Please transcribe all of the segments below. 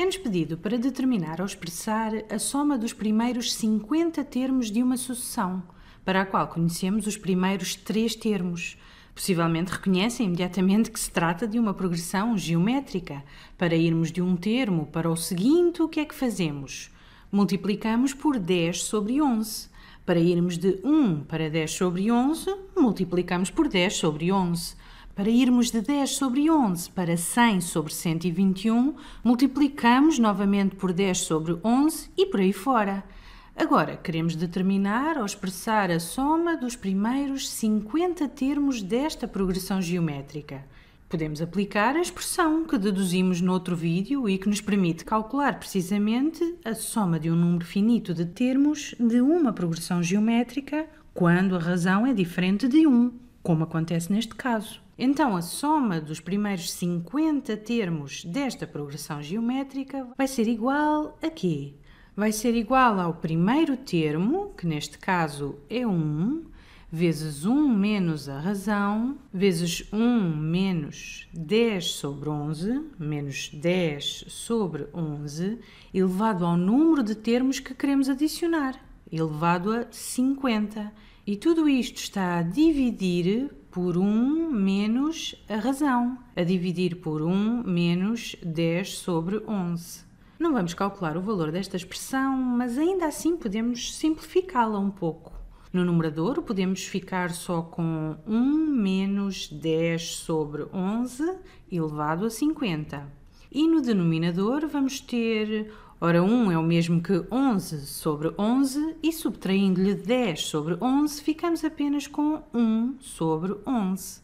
É-nos pedido para determinar ou expressar a soma dos primeiros 50 termos de uma sucessão, para a qual conhecemos os primeiros três termos. Possivelmente reconhecem imediatamente que se trata de uma progressão geométrica. Para irmos de um termo para o seguinte, o que é que fazemos? Multiplicamos por 10 sobre 11. Para irmos de 1 para 10 sobre 11, multiplicamos por 10 sobre 11. Para irmos de 10 sobre 11 para 100 sobre 121, multiplicamos novamente por 10 sobre 11 e por aí fora. Agora, queremos determinar ou expressar a soma dos primeiros 50 termos desta progressão geométrica. Podemos aplicar a expressão que deduzimos no outro vídeo e que nos permite calcular precisamente a soma de um número finito de termos de uma progressão geométrica quando a razão é diferente de 1, como acontece neste caso. Então, a soma dos primeiros 50 termos desta progressão geométrica vai ser igual a quê? Vai ser igual ao primeiro termo, que neste caso é 1, vezes 1 menos a razão, vezes 1 menos 10 sobre 11, menos 10 sobre 11, elevado ao número de termos que queremos adicionar, elevado a 50. E tudo isto está a dividir por 1 menos a razão, a dividir por 1 menos 10 sobre 11. Não vamos calcular o valor desta expressão, mas ainda assim podemos simplificá-la um pouco. No numerador, podemos ficar só com 1 menos 10 sobre 11 elevado a 50. E no denominador, vamos ter Ora, 1 é o mesmo que 11 sobre 11 e subtraindo-lhe 10 sobre 11, ficamos apenas com 1 sobre 11.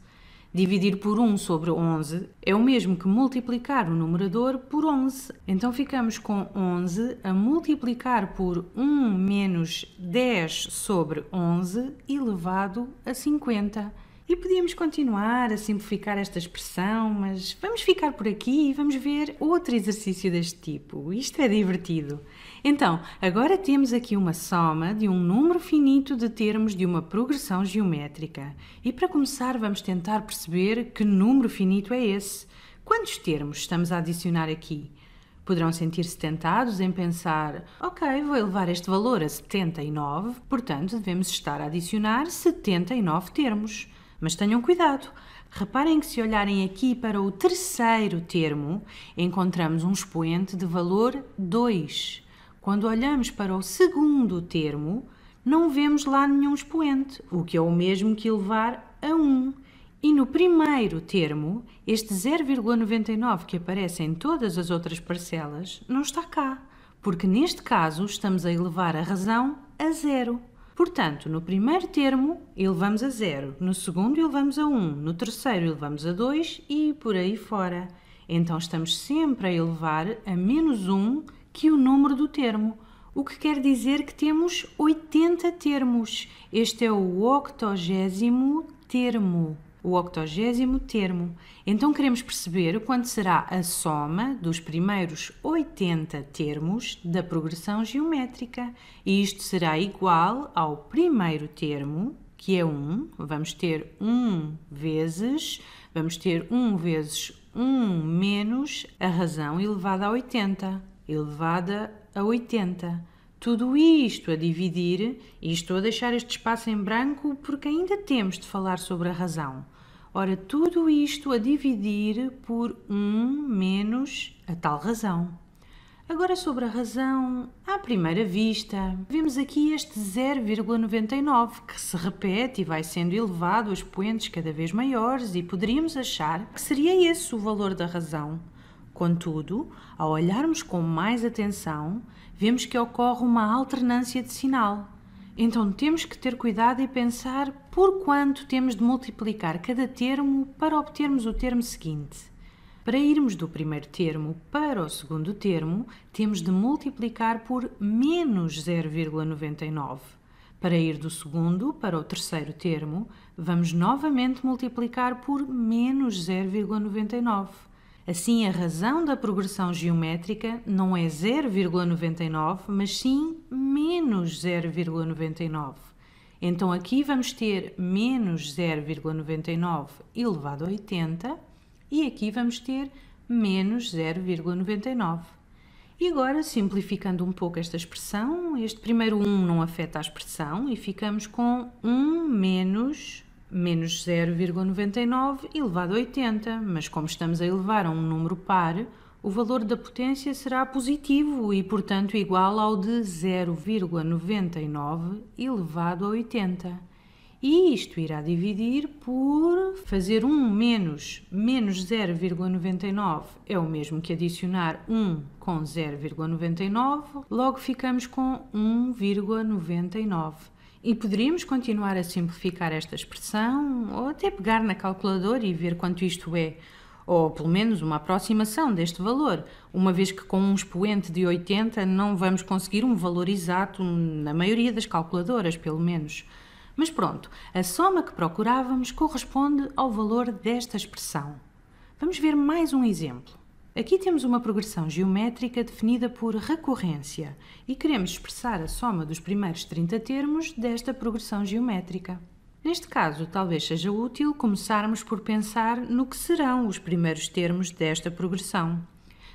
Dividir por 1 sobre 11 é o mesmo que multiplicar o numerador por 11. Então ficamos com 11 a multiplicar por 1 menos 10 sobre 11 elevado a 50. E podíamos continuar a simplificar esta expressão, mas vamos ficar por aqui e vamos ver outro exercício deste tipo. Isto é divertido. Então, agora temos aqui uma soma de um número finito de termos de uma progressão geométrica. E para começar, vamos tentar perceber que número finito é esse. Quantos termos estamos a adicionar aqui? Poderão sentir-se tentados em pensar: ok, vou elevar este valor a 79, portanto devemos estar a adicionar 79 termos. Mas tenham cuidado. Reparem que se olharem aqui para o terceiro termo, encontramos um expoente de valor 2. Quando olhamos para o segundo termo, não vemos lá nenhum expoente, o que é o mesmo que elevar a 1. Um. E no primeiro termo, este 0,99 que aparece em todas as outras parcelas não está cá, porque neste caso estamos a elevar a razão a zero. Portanto, no primeiro termo elevamos a 0, no segundo elevamos a 1, um, no terceiro elevamos a 2 e por aí fora. Então estamos sempre a elevar a menos 1 um que o número do termo, o que quer dizer que temos 80 termos. Este é o octogésimo termo o octogésimo termo. Então queremos perceber quanto será a soma dos primeiros 80 termos da progressão geométrica. E isto será igual ao primeiro termo, que é 1. Vamos ter 1 vezes, vamos ter 1 vezes 1 menos a razão elevada a 80, elevada a 80. Tudo isto a dividir, e estou a deixar este espaço em branco porque ainda temos de falar sobre a razão. Ora, tudo isto a dividir por 1 um menos a tal razão. Agora, sobre a razão, à primeira vista, vemos aqui este 0,99 que se repete e vai sendo elevado a expoentes cada vez maiores, e poderíamos achar que seria esse o valor da razão. Contudo, ao olharmos com mais atenção, vemos que ocorre uma alternância de sinal. Então temos que ter cuidado e pensar por quanto temos de multiplicar cada termo para obtermos o termo seguinte. Para irmos do primeiro termo para o segundo termo, temos de multiplicar por menos 0,99. Para ir do segundo para o terceiro termo, vamos novamente multiplicar por menos 0,99. Assim, a razão da progressão geométrica não é 0,99, mas sim menos 0,99. Então, aqui vamos ter menos 0,99 elevado a 80 e aqui vamos ter menos 0,99. E agora, simplificando um pouco esta expressão, este primeiro 1 não afeta a expressão e ficamos com 1 menos menos 0,99 elevado a 80, mas como estamos a elevar a um número par, o valor da potência será positivo e, portanto, igual ao de 0,99 elevado a 80. E isto irá dividir por fazer 1 menos menos 0,99 é o mesmo que adicionar 1 com 0,99, logo ficamos com 1,99. E poderíamos continuar a simplificar esta expressão ou até pegar na calculadora e ver quanto isto é, ou pelo menos uma aproximação deste valor, uma vez que com um expoente de 80 não vamos conseguir um valor exato na maioria das calculadoras, pelo menos. Mas pronto, a soma que procurávamos corresponde ao valor desta expressão. Vamos ver mais um exemplo. Aqui temos uma progressão geométrica definida por recorrência e queremos expressar a soma dos primeiros 30 termos desta progressão geométrica. Neste caso, talvez seja útil começarmos por pensar no que serão os primeiros termos desta progressão.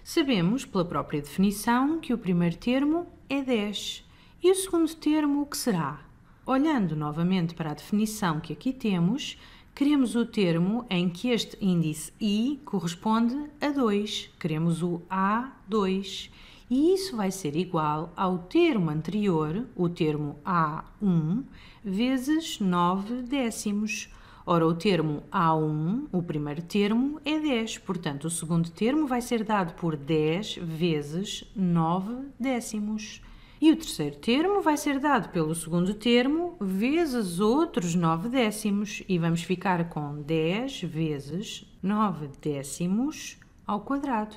Sabemos, pela própria definição, que o primeiro termo é 10 e o segundo termo o que será? Olhando novamente para a definição que aqui temos, Queremos o termo em que este índice I corresponde a 2. Queremos o A2. E isso vai ser igual ao termo anterior, o termo A1, vezes 9 décimos. Ora, o termo A1, o primeiro termo, é 10, portanto, o segundo termo vai ser dado por 10 vezes 9 décimos. E o terceiro termo vai ser dado pelo segundo termo vezes outros 9 décimos e vamos ficar com 10 vezes 9 décimos ao quadrado.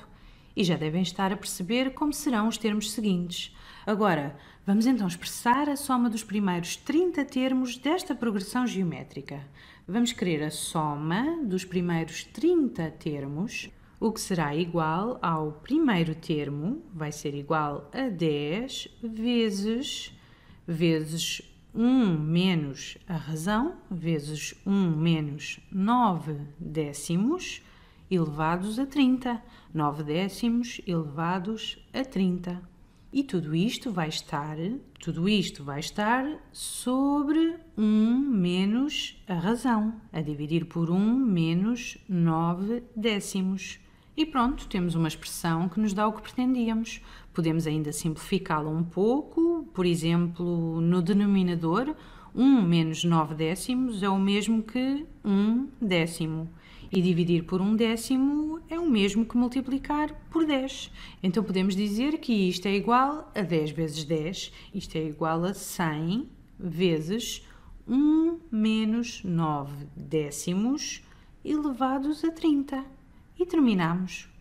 E já devem estar a perceber como serão os termos seguintes. Agora, vamos então expressar a soma dos primeiros 30 termos desta progressão geométrica. Vamos querer a soma dos primeiros 30 termos o que será igual ao primeiro termo, vai ser igual a 10 vezes, vezes 1 menos a razão, vezes 1 menos 9 décimos, elevados a 30. 9 décimos elevados a 30. E tudo isto vai estar, tudo isto vai estar sobre 1 menos a razão, a dividir por 1 menos 9 décimos. E pronto, temos uma expressão que nos dá o que pretendíamos. Podemos ainda simplificá-la um pouco, por exemplo, no denominador, 1 menos 9 décimos é o mesmo que 1 décimo. E dividir por 1 décimo é o mesmo que multiplicar por 10. Então podemos dizer que isto é igual a 10 vezes 10, isto é igual a 100 vezes 1 menos 9 décimos elevados a 30 e terminamos